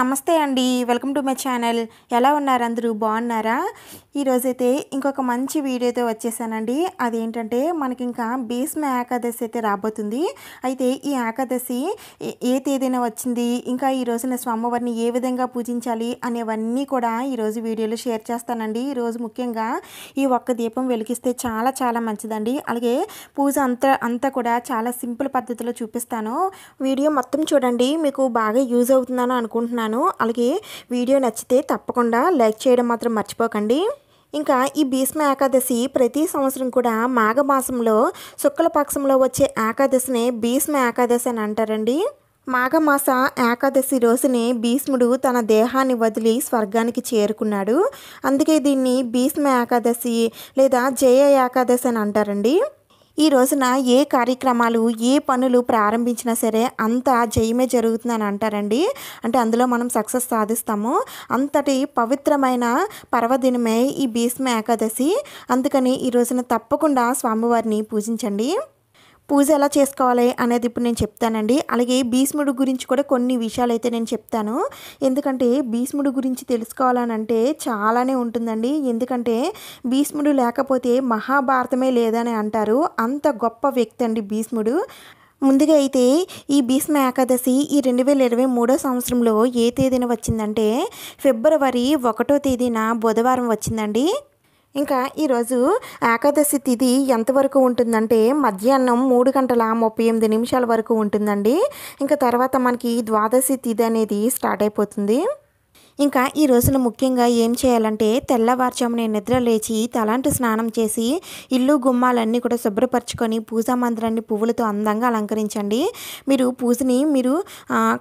నమస్తే అండి welcome to my channel ఎలా ఉన్నారు అందరూ బాగున్నారా ఈరోజైతే ఇంకొక మంచి వీడియోతో వచ్చేసానండి అదేంటంటే మనకి ఇంకా భీష్మ ఏకాదశి అయితే రాబోతుంది అయితే ఈ ఏకాదశి ఏ తేదీన వచ్చింది ఇంకా ఈ రోజున స్వామివారిని ఏ విధంగా పూజించాలి అనేవన్నీ కూడా ఈరోజు వీడియోలో షేర్ చేస్తానండి ఈరోజు ముఖ్యంగా ఈ ఒక్క దీపం వెలిగిస్తే చాలా చాలా మంచిదండి అలాగే పూజ అంతా అంతా కూడా చాలా సింపుల్ పద్ధతిలో చూపిస్తాను వీడియో మొత్తం చూడండి మీకు బాగా యూజ్ అవుతుందని అనుకుంటున్నాను చేశాను అలాగే వీడియో నచ్చితే తప్పకుండా లైక్ చేయడం మాత్రం మర్చిపోకండి ఇంకా ఈ భీష్మ ఏకాదశి ప్రతి సంవత్సరం కూడా మాఘమాసంలో శుక్లపక్షంలో వచ్చే ఏకాదశిని భీష్మ ఏకాదశి అని అంటారండి మాఘమాస ఏకాదశి రోజునే భీష్ముడు తన దేహాన్ని వదిలి స్వర్గానికి చేరుకున్నాడు అందుకే దీన్ని భీష్మ ఏకాదశి లేదా జయ ఏకాదశి అని అంటారండి ఈ రోజున ఏ కార్యక్రమాలు ఏ పనులు ప్రారంభించినా సరే అంతా జయమే జరుగుతుందని అంటారండి అంటే అందులో మనం సక్సెస్ సాధిస్తాము అంతటి పవిత్రమైన పర్వదినమే ఈ భీష్మ ఏకాదశి అందుకని ఈ రోజున తప్పకుండా స్వామివారిని పూజించండి పూజ ఎలా చేసుకోవాలి అనేది ఇప్పుడు నేను చెప్తానండి అలాగే భీష్ముడు గురించి కూడా కొన్ని విషయాలు అయితే నేను చెప్తాను ఎందుకంటే భీష్ముడు గురించి తెలుసుకోవాలనంటే చాలానే ఉంటుందండి ఎందుకంటే భీష్ముడు లేకపోతే మహాభారతమే లేదని అంటారు అంత గొప్ప వ్యక్తి అండి భీష్ముడు ముందుగా అయితే ఈ భీష్మ ఏకాదశి ఈ రెండు వేల ఇరవై మూడో సంవత్సరంలో ఏ తేదీన వచ్చిందంటే ఫిబ్రవరి ఒకటో తేదీన బుధవారం వచ్చిందండి ఇంకా ఈరోజు ఏకాదశి తిథి ఎంతవరకు ఉంటుందంటే మధ్యాహ్నం మూడు గంటల ముప్పై ఎనిమిది నిమిషాల వరకు ఉంటుందండి ఇంకా తర్వాత మనకి ద్వాదశి తిథి అనేది స్టార్ట్ అయిపోతుంది ఇంకా ఈ రోజున ముఖ్యంగా ఏం చేయాలంటే తెల్లవారుజామునే నిద్ర లేచి తలాంటి స్నానం చేసి ఇల్లు గుమ్మాలన్నీ కూడా శుభ్రపరచుకొని పూజా మందిరాన్ని పువ్వులతో అందంగా అలంకరించండి మీరు పూజని మీరు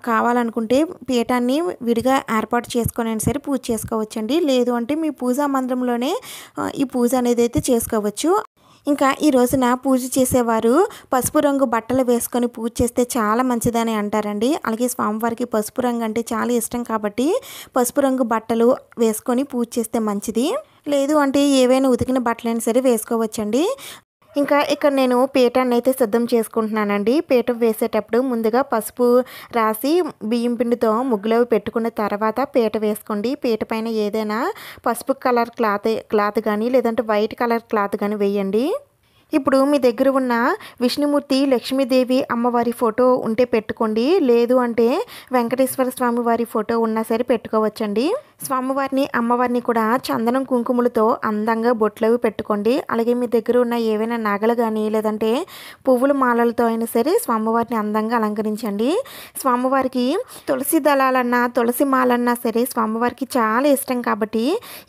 కావాలనుకుంటే పీఠాన్ని విడిగా ఏర్పాటు చేసుకొని సరే పూజ చేసుకోవచ్చండి లేదు అంటే మీ పూజా మందిరంలోనే ఈ పూజ అనేది అయితే చేసుకోవచ్చు ఇంకా ఈ రోజున పూజ చేసేవారు పసుపు రంగు బట్టలు వేసుకొని పూజ చేస్తే చాలా మంచిదని అంటారండి అలాగే స్వామివారికి పసుపు రంగు అంటే చాలా ఇష్టం కాబట్టి పసుపు రంగు బట్టలు వేసుకొని పూజ చేస్తే మంచిది లేదు అంటే ఏవైనా ఉతికిన బట్టలైనా సరే వేసుకోవచ్చండి ఇంకా ఇక్కడ నేను పీఠాన్ని అయితే సిద్ధం చేసుకుంటున్నానండి పీఠం వేసేటప్పుడు ముందుగా పసుపు రాసి బియ్యం పిండితో ముగ్గులో పెట్టుకున్న తర్వాత పీట వేసుకోండి పీట పైన ఏదైనా పసుపు కలర్ క్లాత్ క్లాత్ కానీ లేదంటే వైట్ కలర్ క్లాత్ కానీ వేయండి ఇప్పుడు మీ దగ్గర ఉన్న విష్ణుమూర్తి లక్ష్మీదేవి అమ్మవారి ఫోటో ఉంటే పెట్టుకోండి లేదు అంటే వెంకటేశ్వర స్వామి వారి ఫోటో ఉన్నా సరే పెట్టుకోవచ్చండి స్వామివారిని అమ్మవారిని కూడా చందనం కుంకుములతో అందంగా బొట్లవి పెట్టుకోండి అలాగే మీ దగ్గర ఉన్న ఏవైనా నగలు కానీ లేదంటే పువ్వుల మాలలతో అయినా సరే స్వామివారిని అందంగా అలంకరించండి స్వామివారికి తులసి దళాలన్నా తులసి మాలన్నా సరే స్వామివారికి చాలా ఇష్టం కాబట్టి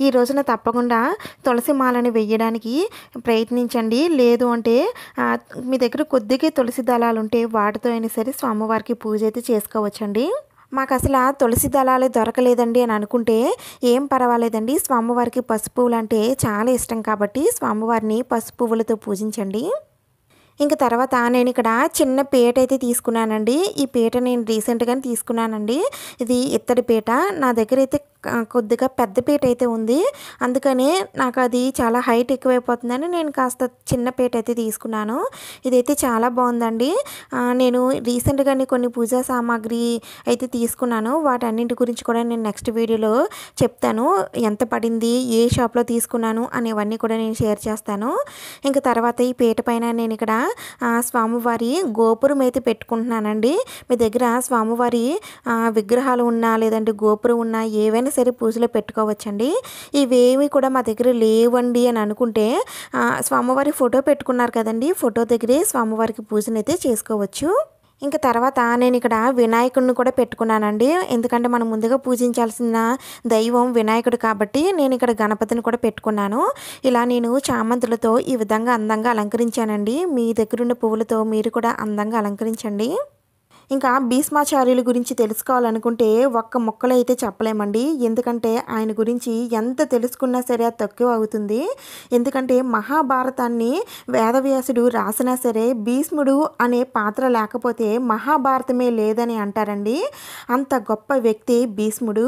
ఈ రోజున తప్పకుండా తులసి మాలని వేయడానికి ప్రయత్నించండి లేదు లేదు అంటే మీ దగ్గర కొద్దిగా తులసి దళాలు ఉంటే వాటితో అయినా సరే స్వామివారికి పూజ అయితే చేసుకోవచ్చండి మాకు అసలు ఆ తులసి దళాలు దొరకలేదండి అని అనుకుంటే ఏం పర్వాలేదండి స్వామివారికి పువ్వులు అంటే చాలా ఇష్టం కాబట్టి స్వామివారిని పువ్వులతో పూజించండి ఇంక తర్వాత నేను ఇక్కడ చిన్న పేట అయితే తీసుకున్నానండి ఈ పీట నేను రీసెంట్గానే తీసుకున్నానండి ఇది ఇత్తడి పీట నా దగ్గర అయితే కొద్దిగా పెద్ద పీట అయితే ఉంది అందుకనే నాకు అది చాలా హైట్ ఎక్కువైపోతుందని నేను కాస్త చిన్న పీట అయితే తీసుకున్నాను ఇదైతే చాలా బాగుందండి నేను రీసెంట్గానే కొన్ని పూజా సామాగ్రి అయితే తీసుకున్నాను వాటన్నింటి గురించి కూడా నేను నెక్స్ట్ వీడియోలో చెప్తాను ఎంత పడింది ఏ షాప్లో తీసుకున్నాను అనేవన్నీ కూడా నేను షేర్ చేస్తాను ఇంకా తర్వాత ఈ పీట పైన నేను ఇక్కడ స్వామివారి గోపురం అయితే పెట్టుకుంటున్నానండి మీ దగ్గర స్వామివారి విగ్రహాలు ఉన్నా లేదంటే గోపురం ఉన్నా ఏవైనా అయినా సరే పూజలో పెట్టుకోవచ్చండి ఇవేమి కూడా మా దగ్గర లేవండి అని అనుకుంటే స్వామివారి ఫోటో పెట్టుకున్నారు కదండి ఫోటో దగ్గరే స్వామివారికి పూజనైతే చేసుకోవచ్చు ఇంకా తర్వాత నేను ఇక్కడ వినాయకుడిని కూడా పెట్టుకున్నానండి ఎందుకంటే మనం ముందుగా పూజించాల్సిన దైవం వినాయకుడు కాబట్టి నేను ఇక్కడ గణపతిని కూడా పెట్టుకున్నాను ఇలా నేను చామంతులతో ఈ విధంగా అందంగా అలంకరించానండి మీ దగ్గరున్న పువ్వులతో మీరు కూడా అందంగా అలంకరించండి ఇంకా భీష్మాచార్యుల గురించి తెలుసుకోవాలనుకుంటే ఒక్క మొక్కలు అయితే చెప్పలేమండి ఎందుకంటే ఆయన గురించి ఎంత తెలుసుకున్నా సరే అది తక్కువ అవుతుంది ఎందుకంటే మహాభారతాన్ని వేదవ్యాసుడు రాసినా సరే భీష్ముడు అనే పాత్ర లేకపోతే మహాభారతమే లేదని అంటారండి అంత గొప్ప వ్యక్తి భీష్ముడు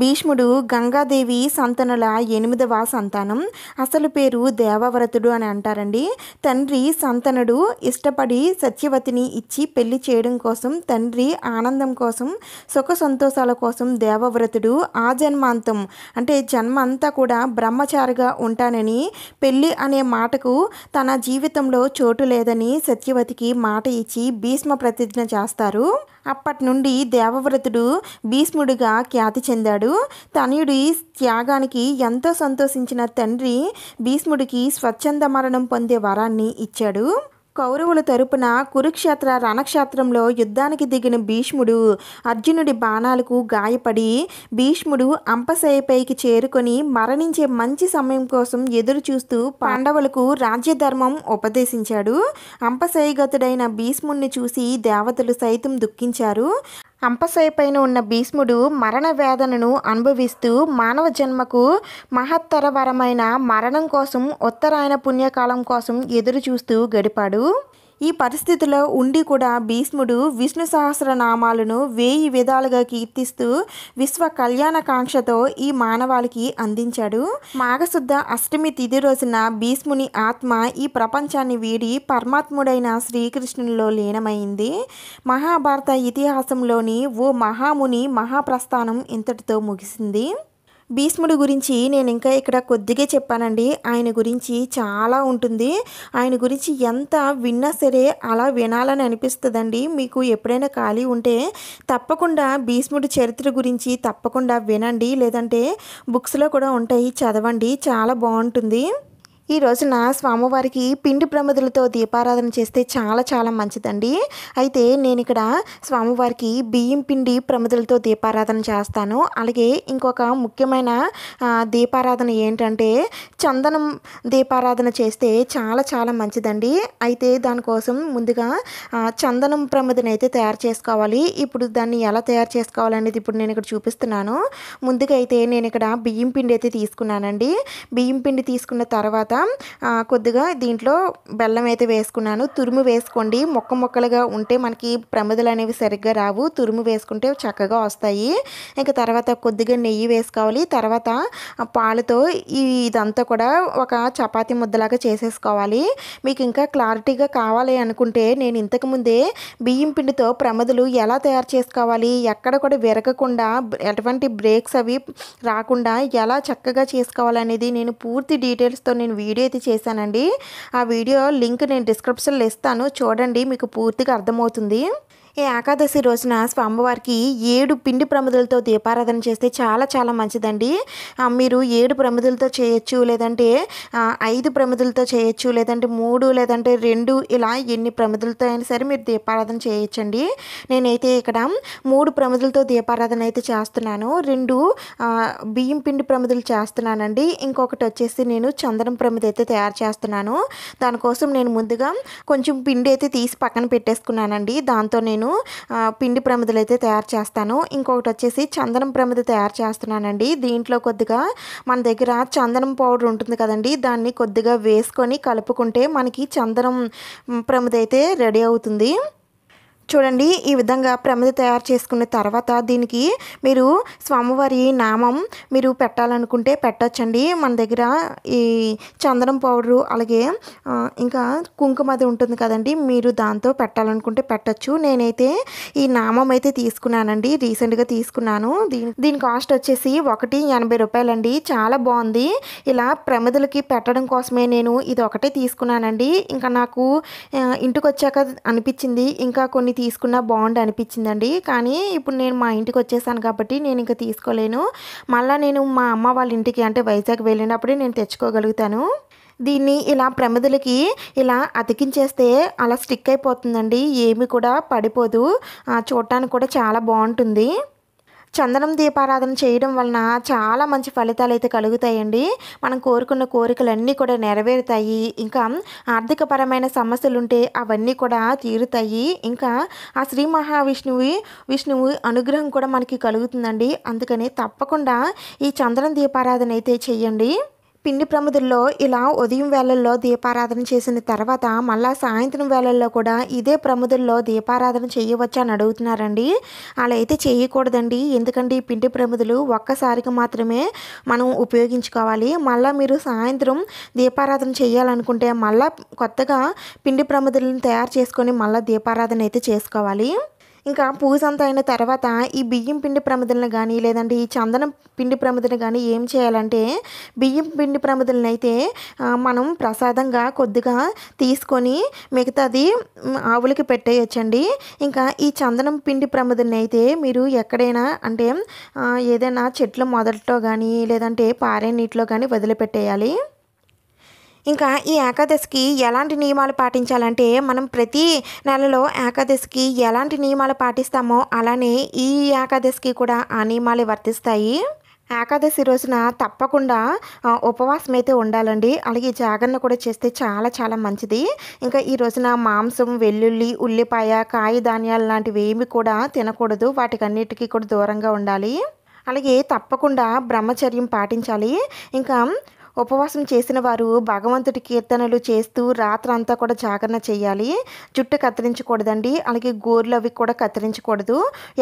భీష్ముడు గంగాదేవి సంతనుల ఎనిమిదవ సంతానం అసలు పేరు దేవవ్రతుడు అని అంటారండి తండ్రి సంతనుడు ఇష్టపడి సత్యవతిని ఇచ్చి పెళ్లి చేయడం కోసం తండ్రి ఆనందం కోసం సుఖ సంతోషాల కోసం దేవవ్రతుడు ఆ జన్మాంతం అంటే జన్మ అంతా కూడా బ్రహ్మచారిగా ఉంటానని పెళ్ళి అనే మాటకు తన జీవితంలో చోటు లేదని సత్యవతికి మాట ఇచ్చి భీష్మ ప్రతిజ్ఞ చేస్తారు అప్పటి నుండి దేవవ్రతుడు భీష్ముడిగా ఖ్యాతి చెందాడు చేశాడు తనయుడి త్యాగానికి ఎంతో సంతోషించిన తండ్రి భీష్ముడికి స్వచ్ఛంద మరణం పొందే వరాన్ని ఇచ్చాడు కౌరవుల తరపున కురుక్షేత్ర రణక్షేత్రంలో యుద్ధానికి దిగిన భీష్ముడు అర్జునుడి బాణాలకు గాయపడి భీష్ముడు అంపశయపైకి చేరుకొని మరణించే మంచి సమయం కోసం ఎదురు చూస్తూ పాండవులకు రాజ్యధర్మం ఉపదేశించాడు అంపశయగతుడైన భీష్ముడిని చూసి దేవతలు సైతం దుఃఖించారు అంపశయ పైన ఉన్న భీష్ముడు మరణ వేదనను అనుభవిస్తూ మానవ జన్మకు మహత్తరవరమైన మరణం కోసం ఉత్తరాయణ పుణ్యకాలం కోసం ఎదురు చూస్తూ గడిపాడు ఈ పరిస్థితిలో ఉండి కూడా భీష్ముడు విష్ణు సహస్రనామాలను వేయి విధాలుగా కీర్తిస్తూ విశ్వ కళ్యాణకాంక్షతో ఈ మానవాళికి అందించాడు మాఘశుద్ధ అష్టమి తిథి రోజున భీష్ముని ఆత్మ ఈ ప్రపంచాన్ని వీడి పరమాత్ముడైన శ్రీకృష్ణునిలో లీనమైంది మహాభారత ఇతిహాసంలోని ఓ మహాముని మహాప్రస్థానం ఇంతటితో ముగిసింది భీష్ముడి గురించి నేను ఇంకా ఇక్కడ కొద్దిగా చెప్పానండి ఆయన గురించి చాలా ఉంటుంది ఆయన గురించి ఎంత విన్నా సరే అలా వినాలని అనిపిస్తుందండి మీకు ఎప్పుడైనా ఖాళీ ఉంటే తప్పకుండా భీష్ముడి చరిత్ర గురించి తప్పకుండా వినండి లేదంటే బుక్స్లో కూడా ఉంటాయి చదవండి చాలా బాగుంటుంది ఈ రోజున స్వామివారికి పిండి ప్రమదులతో దీపారాధన చేస్తే చాలా చాలా మంచిదండి అయితే నేను ఇక్కడ స్వామివారికి బియ్యం పిండి ప్రమదులతో దీపారాధన చేస్తాను అలాగే ఇంకొక ముఖ్యమైన దీపారాధన ఏంటంటే చందనం దీపారాధన చేస్తే చాలా చాలా మంచిదండి అయితే దానికోసం ముందుగా చందనం ప్రమదని అయితే తయారు చేసుకోవాలి ఇప్పుడు దాన్ని ఎలా తయారు చేసుకోవాలనేది ఇప్పుడు నేను ఇక్కడ చూపిస్తున్నాను ముందుగా అయితే నేను ఇక్కడ బియ్యం పిండి అయితే తీసుకున్నానండి బియ్యం పిండి తీసుకున్న తర్వాత కొద్దిగా దీంట్లో బెల్లం అయితే వేసుకున్నాను తురుము వేసుకోండి మొక్క మొక్కలుగా ఉంటే మనకి ప్రమిదలు అనేవి సరిగ్గా రావు తురుము వేసుకుంటే చక్కగా వస్తాయి ఇంకా తర్వాత కొద్దిగా నెయ్యి వేసుకోవాలి తర్వాత పాలతో ఇదంతా కూడా ఒక చపాతి ముద్దలాగా చేసేసుకోవాలి మీకు ఇంకా క్లారిటీగా కావాలి అనుకుంటే నేను ఇంతకుముందే బియ్యం పిండితో ప్రమదలు ఎలా తయారు చేసుకోవాలి ఎక్కడ కూడా విరగకుండా ఎటువంటి బ్రేక్స్ అవి రాకుండా ఎలా చక్కగా చేసుకోవాలనేది నేను పూర్తి డీటెయిల్స్తో నేను వీడియో అయితే చేశానండి ఆ వీడియో లింక్ నేను డిస్క్రిప్షన్లో ఇస్తాను చూడండి మీకు పూర్తిగా అర్థమవుతుంది ఈ ఏకాదశి రోజున స్వామివారికి ఏడు పిండి ప్రమిదలతో దీపారాధన చేస్తే చాలా చాలా మంచిదండి మీరు ఏడు ప్రమిదలతో చేయొచ్చు లేదంటే ఐదు ప్రమిదలతో చేయొచ్చు లేదంటే మూడు లేదంటే రెండు ఇలా ఎన్ని ప్రమిదలతో అయినా సరే మీరు దీపారాధన చేయొచ్చండి నేనైతే ఇక్కడ మూడు ప్రమిదలతో దీపారాధన అయితే చేస్తున్నాను రెండు బియ్యం పిండి ప్రమిదలు చేస్తున్నానండి ఇంకొకటి వచ్చేసి నేను చందనం ప్రమిద అయితే తయారు చేస్తున్నాను దానికోసం నేను ముందుగా కొంచెం పిండి అయితే తీసి పక్కన పెట్టేసుకున్నానండి దాంతో నేను నేను పిండి ప్రమిదలు అయితే తయారు చేస్తాను ఇంకొకటి వచ్చేసి చందనం ప్రమిద తయారు చేస్తున్నానండి దీంట్లో కొద్దిగా మన దగ్గర చందనం పౌడర్ ఉంటుంది కదండి దాన్ని కొద్దిగా వేసుకొని కలుపుకుంటే మనకి చందనం ప్రమిద అయితే రెడీ అవుతుంది చూడండి ఈ విధంగా ప్రమిద తయారు చేసుకున్న తర్వాత దీనికి మీరు స్వామివారి నామం మీరు పెట్టాలనుకుంటే పెట్టచ్చండి మన దగ్గర ఈ చందనం పౌడరు అలాగే ఇంకా కుంకుమ అది ఉంటుంది కదండి మీరు దాంతో పెట్టాలనుకుంటే పెట్టచ్చు నేనైతే ఈ నామం అయితే తీసుకున్నానండి రీసెంట్గా తీసుకున్నాను దీని దీని కాస్ట్ వచ్చేసి ఒకటి ఎనభై రూపాయలండి చాలా బాగుంది ఇలా ప్రమిదలకి పెట్టడం కోసమే నేను ఇది ఒకటే తీసుకున్నానండి ఇంకా నాకు ఇంటికి వచ్చాక అనిపించింది ఇంకా కొన్ని తీసుకున్నా బాగుండు అనిపించిందండి కానీ ఇప్పుడు నేను మా ఇంటికి వచ్చేసాను కాబట్టి నేను ఇంకా తీసుకోలేను మళ్ళీ నేను మా అమ్మ వాళ్ళ ఇంటికి అంటే వైజాగ్ వెళ్ళినప్పుడే నేను తెచ్చుకోగలుగుతాను దీన్ని ఇలా ప్రమిదలకి ఇలా అతికించేస్తే అలా స్టిక్ అయిపోతుందండి ఏమి కూడా పడిపోదు చూడటానికి కూడా చాలా బాగుంటుంది చందనం దీపారాధన చేయడం వలన చాలా మంచి ఫలితాలు అయితే కలుగుతాయండి మనం కోరుకున్న కోరికలన్నీ కూడా నెరవేరుతాయి ఇంకా ఆర్థికపరమైన సమస్యలుంటే అవన్నీ కూడా తీరుతాయి ఇంకా ఆ శ్రీ మహావిష్ణువు విష్ణువు అనుగ్రహం కూడా మనకి కలుగుతుందండి అందుకని తప్పకుండా ఈ చందనం దీపారాధన అయితే చేయండి పిండి ప్రముదుల్లో ఇలా ఉదయం వేళల్లో దీపారాధన చేసిన తర్వాత మళ్ళా సాయంత్రం వేళల్లో కూడా ఇదే ప్రముదుల్లో దీపారాధన చేయవచ్చు అని అడుగుతున్నారండి అలా అయితే చేయకూడదండి ఎందుకంటే పిండి ప్రముదులు ఒక్కసారికి మాత్రమే మనం ఉపయోగించుకోవాలి మళ్ళీ మీరు సాయంత్రం దీపారాధన చేయాలనుకుంటే మళ్ళా కొత్తగా పిండి ప్రముదులను తయారు చేసుకొని మళ్ళీ దీపారాధన అయితే చేసుకోవాలి ఇంకా పూజ అంతా అయిన తర్వాత ఈ బియ్యం పిండి ప్రమదలను కానీ లేదంటే ఈ చందనం పిండి ప్రమిదను కానీ ఏం చేయాలంటే బియ్యం పిండి ప్రమదలను అయితే మనం ప్రసాదంగా కొద్దిగా తీసుకొని మిగతాది ఆవులకి పెట్టేయచ్చండి ఇంకా ఈ చందనం పిండి ప్రమదలను అయితే మీరు ఎక్కడైనా అంటే ఏదైనా చెట్ల మొదట్లో కానీ లేదంటే పారే నీటిలో కానీ వదిలిపెట్టేయాలి ఇంకా ఈ ఏకాదశికి ఎలాంటి నియమాలు పాటించాలంటే మనం ప్రతి నెలలో ఏకాదశికి ఎలాంటి నియమాలు పాటిస్తామో అలానే ఈ ఏకాదశికి కూడా ఆ నియమాలు వర్తిస్తాయి ఏకాదశి రోజున తప్పకుండా ఉపవాసం అయితే ఉండాలండి అలాగే జాగరణ కూడా చేస్తే చాలా చాలా మంచిది ఇంకా ఈ రోజున మాంసం వెల్లుల్లి ఉల్లిపాయ కాయ ధాన్యాలు లాంటివి ఏమి కూడా తినకూడదు వాటికన్నిటికీ కూడా దూరంగా ఉండాలి అలాగే తప్పకుండా బ్రహ్మచర్యం పాటించాలి ఇంకా ఉపవాసం చేసిన వారు భగవంతుడి కీర్తనలు చేస్తూ రాత్రంతా కూడా జాగరణ చేయాలి జుట్టు కత్తిరించకూడదండి అలాగే గోర్లు అవి కూడా కత్తిరించకూడదు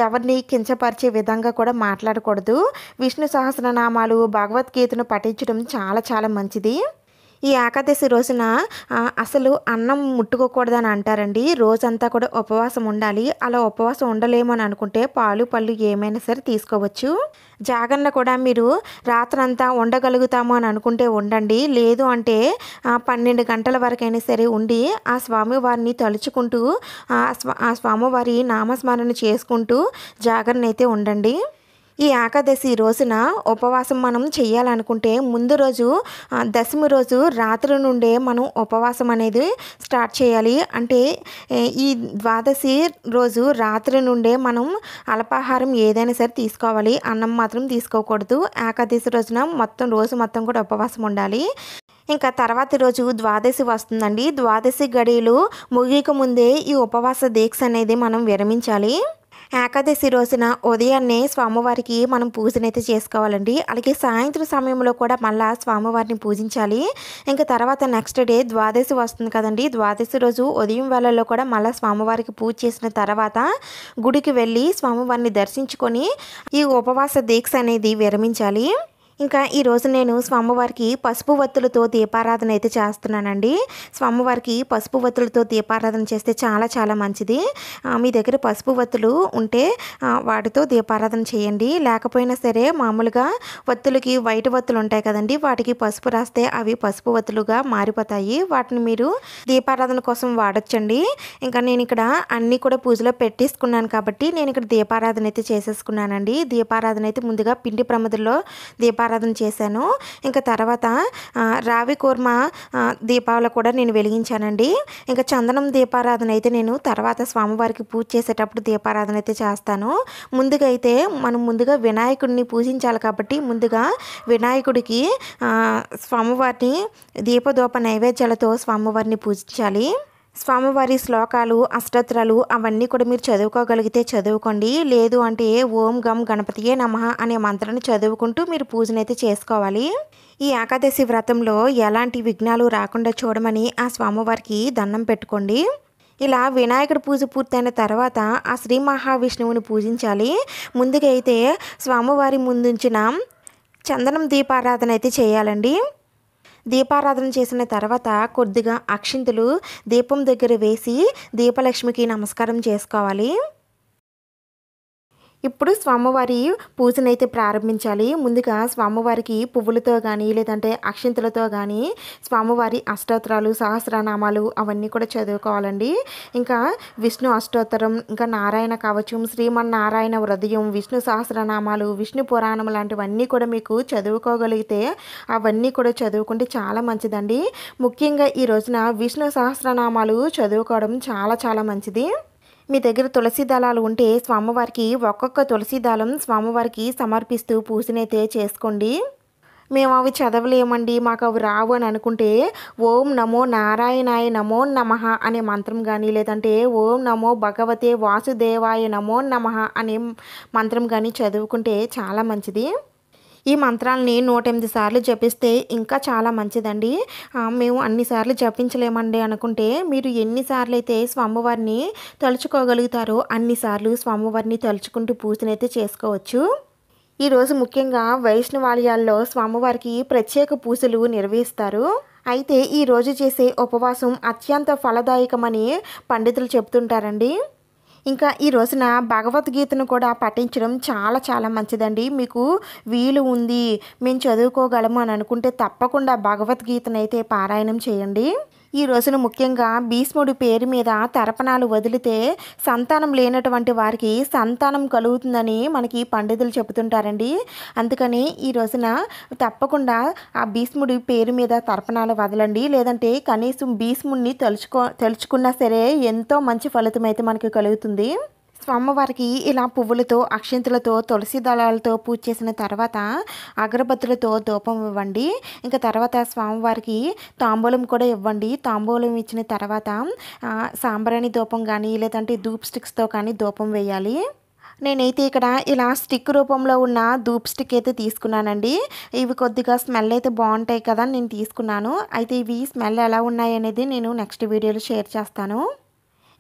ఎవరిని కించపరిచే విధంగా కూడా మాట్లాడకూడదు విష్ణు సహస్రనామాలు భగవద్గీతను పఠించడం చాలా చాలా మంచిది ఈ ఏకాదశి రోజున అసలు అన్నం ముట్టుకోకూడదని అంటారండి రోజంతా కూడా ఉపవాసం ఉండాలి అలా ఉపవాసం ఉండలేము అని అనుకుంటే పాలు పళ్ళు ఏమైనా సరే తీసుకోవచ్చు జాగరణ కూడా మీరు రాత్రంతా ఉండగలుగుతాము అని అనుకుంటే ఉండండి లేదు అంటే పన్నెండు గంటల వరకైనా సరే ఉండి ఆ స్వామివారిని తలుచుకుంటూ ఆ స్వామివారి నామస్మరణ చేసుకుంటూ జాగరణ అయితే ఉండండి ఈ ఏకాదశి రోజున ఉపవాసం మనం చేయాలనుకుంటే ముందు రోజు దశమి రోజు రాత్రి నుండే మనం ఉపవాసం అనేది స్టార్ట్ చేయాలి అంటే ఈ ద్వాదశి రోజు రాత్రి నుండే మనం అల్పాహారం ఏదైనా సరే తీసుకోవాలి అన్నం మాత్రం తీసుకోకూడదు ఏకాదశి రోజున మొత్తం రోజు మొత్తం కూడా ఉపవాసం ఉండాలి ఇంకా తర్వాతి రోజు ద్వాదశి వస్తుందండి ద్వాదశి గడియలు ముగియక ముందే ఈ ఉపవాస దీక్ష అనేది మనం విరమించాలి ఏకాదశి రోజున ఉదయాన్నే స్వామివారికి మనం పూజనైతే చేసుకోవాలండి అలాగే సాయంత్రం సమయంలో కూడా మళ్ళా స్వామివారిని పూజించాలి ఇంకా తర్వాత నెక్స్ట్ డే ద్వాదశి వస్తుంది కదండి ద్వాదశి రోజు ఉదయం వేళల్లో కూడా మళ్ళీ స్వామివారికి పూజ చేసిన తర్వాత గుడికి వెళ్ళి స్వామివారిని దర్శించుకొని ఈ ఉపవాస దీక్ష అనేది విరమించాలి ఇంకా ఈరోజు నేను స్వామివారికి పసుపు వత్తులతో దీపారాధన అయితే చేస్తున్నానండి స్వామివారికి పసుపు వత్తులతో దీపారాధన చేస్తే చాలా చాలా మంచిది మీ దగ్గర పసుపు వత్తులు ఉంటే వాటితో దీపారాధన చేయండి లేకపోయినా సరే మామూలుగా వత్తులకి వైట్ వత్తులు ఉంటాయి కదండి వాటికి పసుపు రాస్తే అవి పసుపు వత్తులుగా మారిపోతాయి వాటిని మీరు దీపారాధన కోసం వాడచ్చండి ఇంకా నేను ఇక్కడ అన్నీ కూడా పూజలో పెట్టేసుకున్నాను కాబట్టి నేను ఇక్కడ దీపారాధన అయితే చేసేసుకున్నానండి దీపారాధన అయితే ముందుగా పిండి ప్రమదుల్లో దీపా ఆరాధన చేశాను ఇంకా తర్వాత రావి కూర్మ దీపావళి కూడా నేను వెలిగించానండి ఇంకా చందనం దీపారాధన అయితే నేను తర్వాత స్వామివారికి పూజ చేసేటప్పుడు దీపారాధన అయితే చేస్తాను ముందుగా అయితే మనం ముందుగా వినాయకుడిని పూజించాలి కాబట్టి ముందుగా వినాయకుడికి స్వామివారిని దీపదోప నైవేద్యాలతో స్వామివారిని పూజించాలి స్వామివారి శ్లోకాలు అష్టత్రాలు అవన్నీ కూడా మీరు చదువుకోగలిగితే చదువుకోండి లేదు అంటే ఓం గం గణపతియే నమ అనే మంత్రాన్ని చదువుకుంటూ మీరు పూజనైతే చేసుకోవాలి ఈ ఏకాదశి వ్రతంలో ఎలాంటి విఘ్నాలు రాకుండా చూడమని ఆ స్వామివారికి దండం పెట్టుకోండి ఇలా వినాయకుడి పూజ పూర్తయిన తర్వాత ఆ శ్రీ మహావిష్ణువుని పూజించాలి ముందుకైతే స్వామివారి ముందుంచిన చందనం దీపారాధన అయితే చేయాలండి దీపారాధన చేసిన తర్వాత కొద్దిగా అక్షింతులు దీపం దగ్గర వేసి దీపలక్ష్మికి నమస్కారం చేసుకోవాలి ఇప్పుడు స్వామివారి పూజనైతే ప్రారంభించాలి ముందుగా స్వామివారికి పువ్వులతో కానీ లేదంటే అక్షింతలతో కానీ స్వామివారి అష్టోత్తరాలు సహస్రనామాలు అవన్నీ కూడా చదువుకోవాలండి ఇంకా విష్ణు అష్టోత్తరం ఇంకా నారాయణ కవచం శ్రీమన్నారాయణ హృదయం విష్ణు సహస్రనామాలు విష్ణు పురాణం లాంటివన్నీ కూడా మీకు చదువుకోగలిగితే అవన్నీ కూడా చదువుకుంటే చాలా మంచిదండి ముఖ్యంగా ఈ రోజున విష్ణు సహస్రనామాలు చదువుకోవడం చాలా చాలా మంచిది మీ దగ్గర తులసి దళాలు ఉంటే స్వామివారికి ఒక్కొక్క తులసి దళం స్వామివారికి సమర్పిస్తూ పూజనైతే చేసుకోండి మేము అవి చదవలేమండి మాకు అవి రావు అని అనుకుంటే ఓం నమో నారాయణాయ నమో నమ అనే మంత్రం కానీ లేదంటే ఓం నమో భగవతే వాసుదేవాయ నమో నమ అనే మంత్రం కానీ చదువుకుంటే చాలా మంచిది ఈ మంత్రాలని నూట ఎనిమిది సార్లు జపిస్తే ఇంకా చాలా మంచిదండి మేము అన్నిసార్లు జపించలేమండి అనుకుంటే మీరు ఎన్నిసార్లు అయితే స్వామివారిని తలుచుకోగలుగుతారో అన్నిసార్లు స్వామివారిని తలుచుకుంటూ పూజనైతే చేసుకోవచ్చు ఈరోజు ముఖ్యంగా వైష్ణవాలయాల్లో స్వామివారికి ప్రత్యేక పూజలు నిర్వహిస్తారు అయితే ఈరోజు చేసే ఉపవాసం అత్యంత ఫలదాయకమని పండితులు చెప్తుంటారండి ఇంకా ఈ రోజున భగవద్గీతను కూడా పఠించడం చాలా చాలా మంచిదండి మీకు వీలు ఉంది మేము చదువుకోగలము అని అనుకుంటే తప్పకుండా భగవద్గీతను అయితే పారాయణం చేయండి ఈ రోజున ముఖ్యంగా భీష్ముడి పేరు మీద తర్పణాలు వదిలితే సంతానం లేనటువంటి వారికి సంతానం కలుగుతుందని మనకి పండితులు చెబుతుంటారండి అందుకని ఈ రోజున తప్పకుండా ఆ భీష్ముడి పేరు మీద తర్పణాలు వదలండి లేదంటే కనీసం భీష్ముడిని తలుచుకో తలుచుకున్నా సరే ఎంతో మంచి ఫలితం అయితే మనకి కలుగుతుంది స్వామివారికి ఇలా పువ్వులతో అక్షింతులతో తులసి దళాలతో పూజ చేసిన తర్వాత అగరబత్తులతో దూపం ఇవ్వండి ఇంకా తర్వాత స్వామివారికి తాంబూలం కూడా ఇవ్వండి తాంబూలం ఇచ్చిన తర్వాత సాంబ్రాణి దూపం కానీ లేదంటే ధూప్ స్టిక్స్తో కానీ దూపం వేయాలి నేనైతే ఇక్కడ ఇలా స్టిక్ రూపంలో ఉన్న ధూప్ స్టిక్ అయితే తీసుకున్నానండి ఇవి కొద్దిగా స్మెల్ అయితే బాగుంటాయి కదా నేను తీసుకున్నాను అయితే ఇవి స్మెల్ ఎలా ఉన్నాయి అనేది నేను నెక్స్ట్ వీడియోలో షేర్ చేస్తాను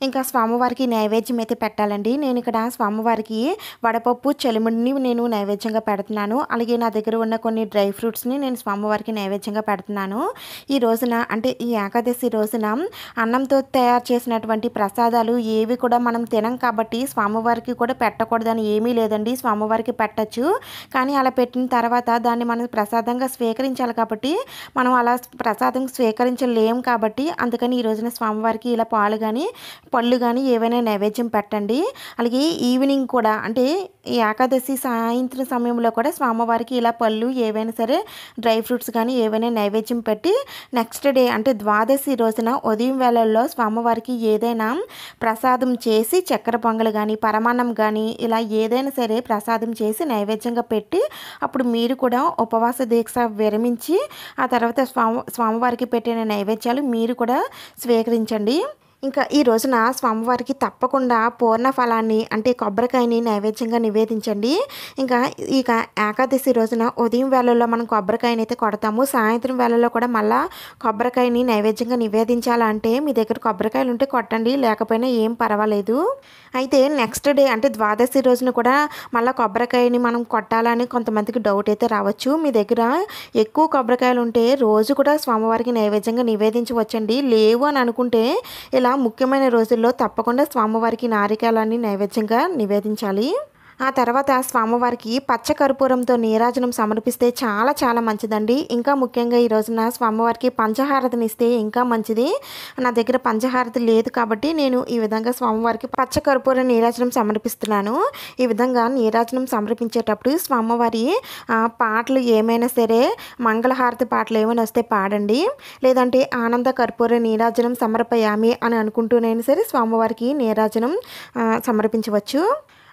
ఇంకా స్వామివారికి నైవేద్యం అయితే పెట్టాలండి నేను ఇక్కడ స్వామివారికి వడపప్పు చలిముడిని నేను నైవేద్యంగా పెడుతున్నాను అలాగే నా దగ్గర ఉన్న కొన్ని డ్రై ఫ్రూట్స్ని నేను స్వామివారికి నైవేద్యంగా పెడుతున్నాను ఈ రోజున అంటే ఈ ఏకాదశి రోజున అన్నంతో తయారు చేసినటువంటి ప్రసాదాలు ఏవి కూడా మనం తినం కాబట్టి స్వామివారికి కూడా పెట్టకూడదని ఏమీ లేదండి స్వామివారికి పెట్టచ్చు కానీ అలా పెట్టిన తర్వాత దాన్ని మనం ప్రసాదంగా స్వీకరించాలి కాబట్టి మనం అలా ప్రసాదం స్వీకరించలేం కాబట్టి అందుకని ఈ రోజున స్వామివారికి ఇలా పాలు కానీ పళ్ళు కానీ ఏవైనా నైవేద్యం పెట్టండి అలాగే ఈవినింగ్ కూడా అంటే ఏకాదశి సాయంత్రం సమయంలో కూడా స్వామివారికి ఇలా పళ్ళు ఏవైనా సరే డ్రై ఫ్రూట్స్ కానీ ఏవైనా నైవేద్యం పెట్టి నెక్స్ట్ డే అంటే ద్వాదశి రోజున ఉదయం వేళల్లో స్వామివారికి ఏదైనా ప్రసాదం చేసి చక్కెర పొంగలు కానీ పరమాన్నం కానీ ఇలా ఏదైనా సరే ప్రసాదం చేసి నైవేద్యంగా పెట్టి అప్పుడు మీరు కూడా ఉపవాస దీక్ష విరమించి ఆ తర్వాత స్వామి స్వామివారికి పెట్టిన నైవేద్యాలు మీరు కూడా స్వీకరించండి ఇంకా ఈ రోజున స్వామివారికి తప్పకుండా పూర్ణ ఫలాన్ని అంటే కొబ్బరికాయని నైవేద్యంగా నివేదించండి ఇంకా ఇక ఏకాదశి రోజున ఉదయం వేళల్లో మనం కొబ్బరికాయని అయితే కొడతాము సాయంత్రం వేళల్లో కూడా మళ్ళా కొబ్బరికాయని నైవేద్యంగా నివేదించాలంటే మీ దగ్గర కొబ్బరికాయలు ఉంటే కొట్టండి లేకపోయినా ఏం పర్వాలేదు అయితే నెక్స్ట్ డే అంటే ద్వాదశి రోజున కూడా మళ్ళీ కొబ్బరికాయని మనం కొట్టాలని కొంతమందికి డౌట్ అయితే రావచ్చు మీ దగ్గర ఎక్కువ కొబ్బరికాయలు ఉంటే రోజు కూడా స్వామివారికి నైవేద్యంగా నివేదించవచ్చండి లేవు అని అనుకుంటే ఇలా ముఖ్యమైన రోజుల్లో తప్పకుండా స్వామివారికి నారికాయలన్నీ నైవేద్యంగా నివేదించాలి ఆ తర్వాత స్వామివారికి పచ్చ కర్పూరంతో నీరాజనం సమర్పిస్తే చాలా చాలా మంచిదండి ఇంకా ముఖ్యంగా ఈ రోజున స్వామివారికి పంచహారతిని ఇస్తే ఇంకా మంచిది నా దగ్గర పంచహారతి లేదు కాబట్టి నేను ఈ విధంగా స్వామివారికి పచ్చ కర్పూర నీరాజనం సమర్పిస్తున్నాను ఈ విధంగా నీరాజనం సమర్పించేటప్పుడు స్వామివారి పాటలు ఏమైనా సరే మంగళహారతి పాటలు ఏమైనా వస్తే పాడండి లేదంటే ఆనంద కర్పూర నీరాజనం సమర్పయామి అని అనుకుంటూనైనా సరే స్వామివారికి నీరాజనం సమర్పించవచ్చు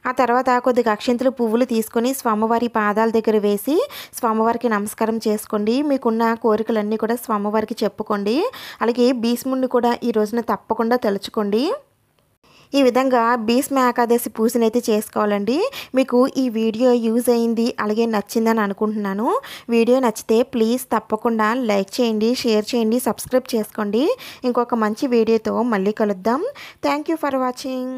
ఆ తర్వాత కొద్దిగా అక్షింతలు పువ్వులు తీసుకొని స్వామివారి పాదాల దగ్గర వేసి స్వామివారికి నమస్కారం చేసుకోండి మీకున్న కోరికలన్నీ కూడా స్వామివారికి చెప్పుకోండి అలాగే భీష్ముడిని కూడా ఈ రోజున తప్పకుండా తలుచుకోండి ఈ విధంగా భీష్మ ఏకాదశి పూజనైతే చేసుకోవాలండి మీకు ఈ వీడియో యూజ్ అయింది అలాగే నచ్చిందని అనుకుంటున్నాను వీడియో నచ్చితే ప్లీజ్ తప్పకుండా లైక్ చేయండి షేర్ చేయండి సబ్స్క్రైబ్ చేసుకోండి ఇంకొక మంచి వీడియోతో మళ్ళీ కలుద్దాం థ్యాంక్ ఫర్ వాచింగ్